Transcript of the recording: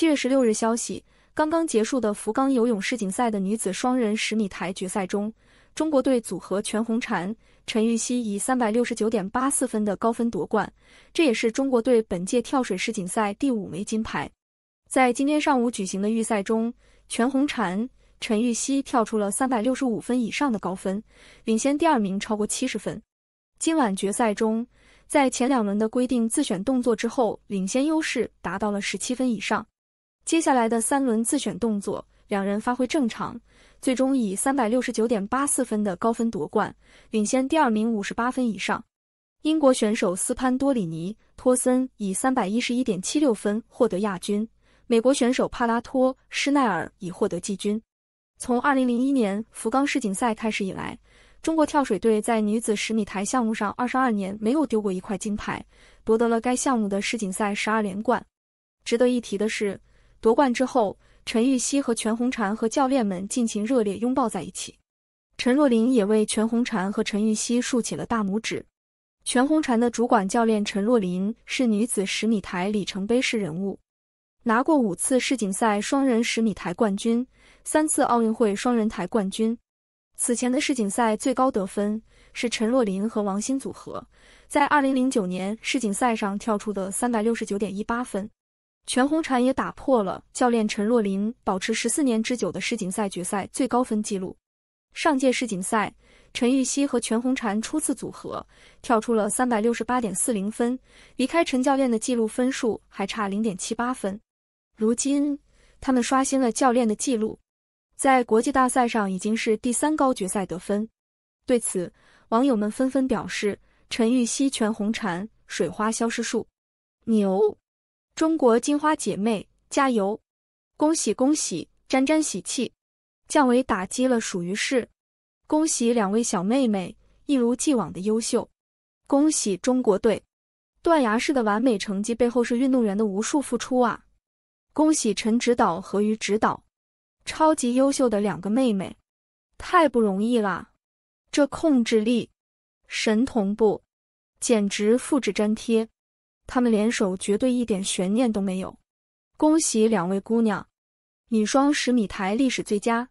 七月十六日，消息，刚刚结束的福冈游泳世锦赛的女子双人十米台决赛中，中国队组合全红婵、陈芋汐以三百六十九点八四分的高分夺冠，这也是中国队本届跳水世锦赛第五枚金牌。在今天上午举行的预赛中，全红婵、陈芋汐跳出了三百六十五分以上的高分，领先第二名超过七十分。今晚决赛中，在前两轮的规定自选动作之后，领先优势达到了十七分以上。接下来的三轮自选动作，两人发挥正常，最终以三百六十九点八四分的高分夺冠，领先第二名五十八分以上。英国选手斯潘多里尼·托森以三百一十一点七六分获得亚军，美国选手帕拉托·施奈尔已获得季军。从二零零一年福冈世锦赛开始以来，中国跳水队在女子十米台项目上二十二年没有丢过一块金牌，夺得了该项目的世锦赛十二连冠。值得一提的是。夺冠之后，陈芋汐和全红婵和教练们尽情热烈拥抱在一起。陈若琳也为全红婵和陈芋汐竖起了大拇指。全红婵的主管教练陈若琳是女子十米台里程碑式人物，拿过五次世锦赛双人十米台冠军，三次奥运会双人台冠军。此前的世锦赛最高得分是陈若琳和王鑫组合在二零零九年世锦赛上跳出的三百六十九点一八分。全红婵也打破了教练陈若琳保持十四年之久的世锦赛决赛最高分记录。上届世锦赛，陈芋汐和全红婵初次组合跳出了三百六十八点四零分，离开陈教练的记录分数还差零点七八分。如今，他们刷新了教练的记录，在国际大赛上已经是第三高决赛得分。对此，网友们纷纷表示：“陈芋汐全红婵水花消失术，牛！”中国金花姐妹加油！恭喜恭喜，沾沾喜气。降维打击了，属于是。恭喜两位小妹妹，一如既往的优秀。恭喜中国队，断崖式的完美成绩背后是运动员的无数付出啊！恭喜陈指导和于指导，超级优秀的两个妹妹，太不容易啦！这控制力，神同步，简直复制粘贴。他们联手绝对一点悬念都没有，恭喜两位姑娘，女双十米台历史最佳。